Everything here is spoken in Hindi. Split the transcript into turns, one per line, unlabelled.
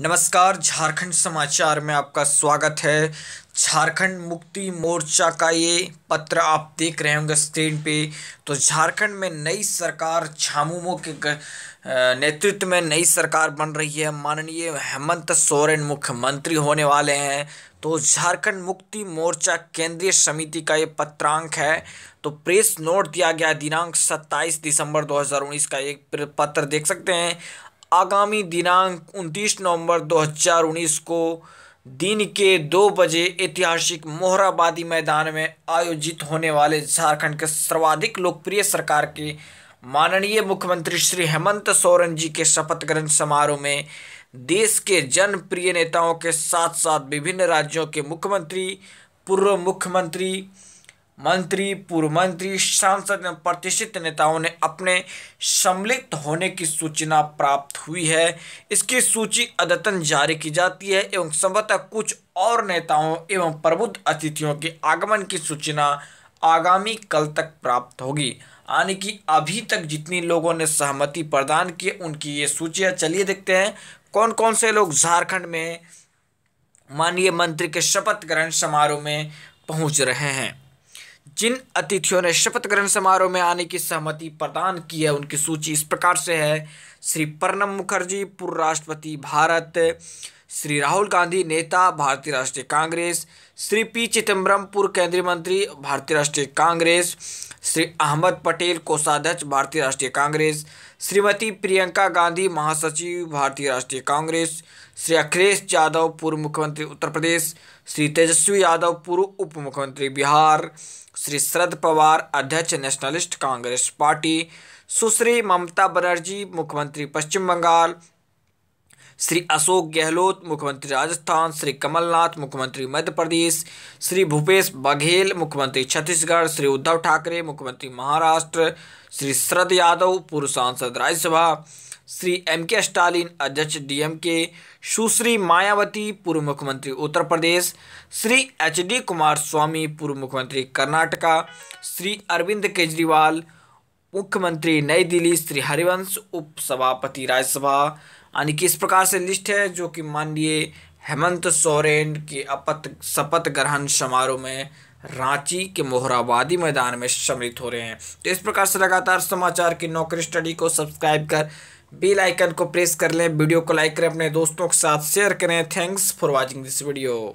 नमस्कार झारखंड समाचार में आपका स्वागत है झारखंड मुक्ति मोर्चा का ये पत्र आप देख रहे होंगे स्क्रीन पे तो झारखंड में नई सरकार झामुमो के नेतृत्व में नई सरकार बन रही है माननीय हेमंत सोरेन मुख्यमंत्री होने वाले हैं तो झारखंड मुक्ति मोर्चा केंद्रीय समिति का ये पत्रांक है तो प्रेस नोट दिया गया दिनांक 27 दिसंबर 2019 का एक पत्र देख सकते हैं आगामी दिनांक 29 नवंबर 2019 को दिन के दो बजे ऐतिहासिक मोहराबादी मैदान में आयोजित होने वाले झारखंड के सर्वाधिक लोकप्रिय सरकार के माननीय मुख्यमंत्री श्री हेमंत सोरेन जी के शपथ ग्रहण समारोह में देश के जनप्रिय नेताओं के साथ साथ विभिन्न राज्यों के मुख्यमंत्री पूर्व मुख्यमंत्री मंत्री पूर्व मंत्री सांसद एवं प्रतिष्ठित नेताओं ने अपने सम्मिलित होने की सूचना प्राप्त हुई है इसकी सूची अद्यतन जारी की जाती है एवं संभवतः कुछ और नेताओं एवं प्रबुद्ध अतिथियों के आगमन की सूचना आगामी कल तक प्राप्त होगी यानी कि अभी तक जितनी लोगों ने सहमति प्रदान की उनकी ये सूचियाँ चलिए देखते हैं कौन कौन से लोग झारखंड में माननीय मंत्री के शपथ ग्रहण समारोह में पहुंच रहे हैं जिन अतिथियों ने शपथ ग्रहण समारोह में आने की सहमति प्रदान की है उनकी सूची इस प्रकार से है श्री प्रणब मुखर्जी पूर्व राष्ट्रपति भारत श्री राहुल गांधी नेता भारतीय राष्ट्रीय कांग्रेस श्री पी चिदम्बरम पूर्व केंद्रीय मंत्री भारतीय राष्ट्रीय कांग्रेस श्री अहमद पटेल कोषाध्यक्ष भारतीय राष्ट्रीय कांग्रेस श्रीमती प्रियंका गांधी महासचिव भारतीय राष्ट्रीय कांग्रेस श्री अखिलेश यादव पूर्व मुख्यमंत्री उत्तर प्रदेश श्री तेजस्वी यादव पूर्व उप मुख्यमंत्री बिहार श्री शरद पवार अध्यक्ष नेशनलिस्ट कांग्रेस पार्टी सुश्री ममता बनर्जी मुख्यमंत्री पश्चिम बंगाल श्री अशोक गहलोत मुख्यमंत्री राजस्थान श्री कमलनाथ मुख्यमंत्री मध्य प्रदेश श्री भूपेश बघेल मुख्यमंत्री छत्तीसगढ़ श्री उद्धव ठाकरे मुख्यमंत्री महाराष्ट्र श्री शरद यादव पूर्व सांसद राज्यसभा श्री एम के स्टालिन अध्यक्ष डीएमके सुश्री मायावती पूर्व मुख्यमंत्री Uttar Pradesh Shri H D Kumaraswamy पूर्व मुख्यमंत्री कर्नाटका श्री अरविंद केजरीवाल मुख्यमंत्री नई दिल्ली श्री हरिवंश उप सभापति राज्यसभा यानी कि इस प्रकार से लिस्ट है जो कि माननीय हेमंत सोरेन के अपत शपथ ग्रहण समारोह में रांची के मोहराबादी मैदान में सम्मिलित हो रहे हैं तो इस प्रकार से लगातार समाचार की नौकरी स्टडी को सब्सक्राइब कर बेल आइकन को प्रेस कर लें वीडियो को लाइक करें अपने दोस्तों के साथ शेयर करें thanks for watching this video